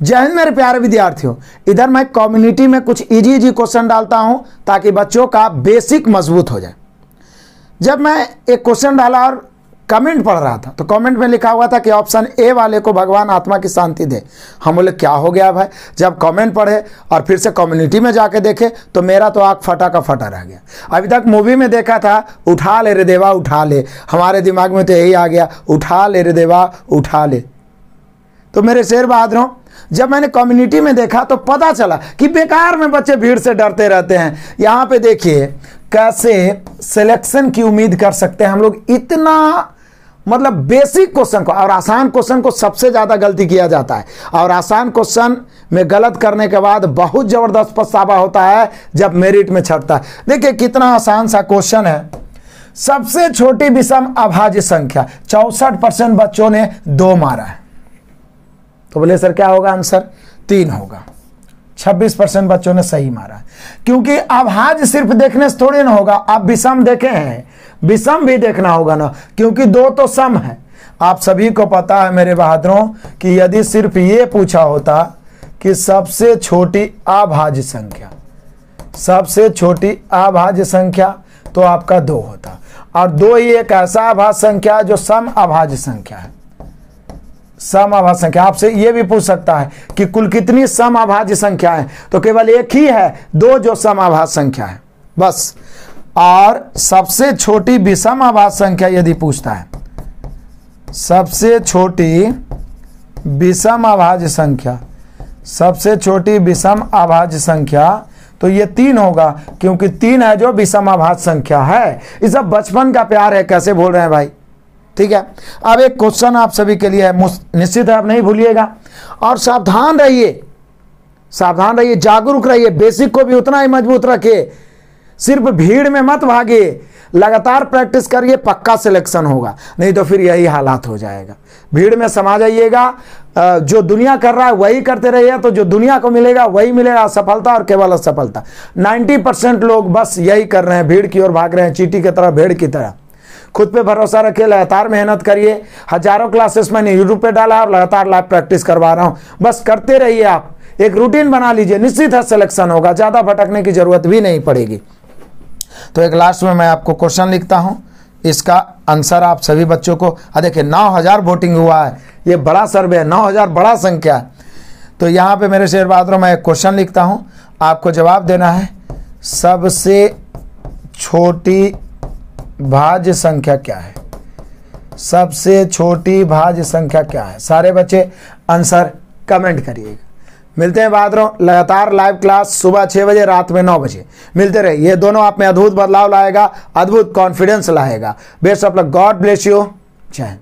जय हिंद मेरे प्यारे विद्यार्थियों इधर मैं कम्युनिटी में कुछ इजी इजी क्वेश्चन डालता हूं ताकि बच्चों का बेसिक मजबूत हो जाए जब मैं एक क्वेश्चन डाला और कमेंट पढ़ रहा था तो कमेंट में लिखा हुआ था कि ऑप्शन ए वाले को भगवान आत्मा की शांति दे हम बोले क्या हो गया भाई जब कमेंट पढ़े और फिर से कम्युनिटी में जाके देखे तो मेरा तो आग फटा का फटा रह गया अभी तक मूवी में देखा था उठा ले रे देवा उठा ले हमारे दिमाग में तो यही आ गया उठा ले रे देवा उठा ले तो मेरे शेर बहादुरों जब मैंने कम्युनिटी में देखा तो पता चला कि बेकार में बच्चे भीड़ से डरते रहते हैं यहां पे देखिए कैसे सिलेक्शन की उम्मीद कर सकते हैं हम लोग इतना मतलब बेसिक क्वेश्चन को और आसान क्वेश्चन को सबसे ज़्यादा गलती किया जाता है और आसान क्वेश्चन में गलत करने के बाद बहुत ज़बरदस्त पछतावा होता है जब मेरिट में छटता है देखिए कितना आसान सा क्वेश्चन है सबसे छोटी विषम अभाज्य संख्या चौसठ परसेंट बच्चों ने दो मारा है तो बोले सर क्या होगा आंसर तीन होगा 26 परसेंट बच्चों ने सही मारा क्योंकि अभाज सिर्फ देखने से थोड़ी ना होगा आप विषम देखे हैं विषम भी देखना होगा ना क्योंकि दो तो सम है आप सभी को पता है मेरे बहादुरों कि यदि सिर्फ ये पूछा होता कि सबसे छोटी अभाज्य संख्या सबसे छोटी अभाज्य संख्या तो आपका दो होता और दो ही एक ऐसा अभाज्य संख्या जो सम अभाज्य संख्या है समाभाज्य संख्या आपसे ये भी पूछ सकता है कि कुल कितनी समाभाज्य संख्या है तो केवल एक ही है दो जो समाभाज्य संख्या है बस और सबसे छोटी विषम आभाज संख्या यदि पूछता है सबसे छोटी विषम आभाज संख्या सबसे छोटी विषम आभाज संख्या तो ये तीन होगा क्योंकि तीन है जो विषम आभाज संख्या है इस बचपन का प्यार है कैसे बोल रहे हैं भाई ठीक है अब एक क्वेश्चन आप सभी के लिए है निश्चित है आप नहीं भूलिएगा और सावधान रहिए सावधान रहिए जागरूक रहिए बेसिक को भी उतना ही मजबूत रखिए सिर्फ भीड़ में मत भागिए लगातार प्रैक्टिस करिए पक्का सिलेक्शन होगा नहीं तो फिर यही हालात हो जाएगा भीड़ में समा जाइएगा जो दुनिया कर रहा है वही करते रहिए तो जो दुनिया को मिलेगा वही मिलेगा असफलता और केवल असफलता 90 परसेंट लोग बस यही कर रहे हैं भीड़ की ओर भाग रहे हैं चीटी की तरह भेड़ की तरह खुद पे भरोसा रखिए लगातार मेहनत करिए हजारों क्लासेस मैंने यूट्यूब पे डाला और लगातार लाइव प्रैक्टिस करवा रहा हूँ बस करते रहिए आप एक रूटीन बना लीजिए निश्चित है सिलेक्शन होगा ज़्यादा भटकने की ज़रूरत भी नहीं पड़ेगी तो एक लास्ट में मैं आपको क्वेश्चन लिखता हूँ इसका आंसर आप सभी बच्चों को देखिए नौ हज़ार वोटिंग हुआ है ये बड़ा सर्वे है नौ हज़ार बड़ा संख्या है तो यहाँ पे मेरे शेर बहादुर मैं एक क्वेश्चन लिखता हूँ आपको जवाब देना है सबसे छोटी भाज्य संख्या क्या है सबसे छोटी भाज्य संख्या क्या है सारे बच्चे आंसर कमेंट करिएगा मिलते हैं बाद लगातार लाइव क्लास सुबह छह बजे रात में नौ बजे मिलते रहे ये दोनों आप में अद्भुत बदलाव लाएगा अद्भुत कॉन्फिडेंस लाएगा best of luck god bless you जय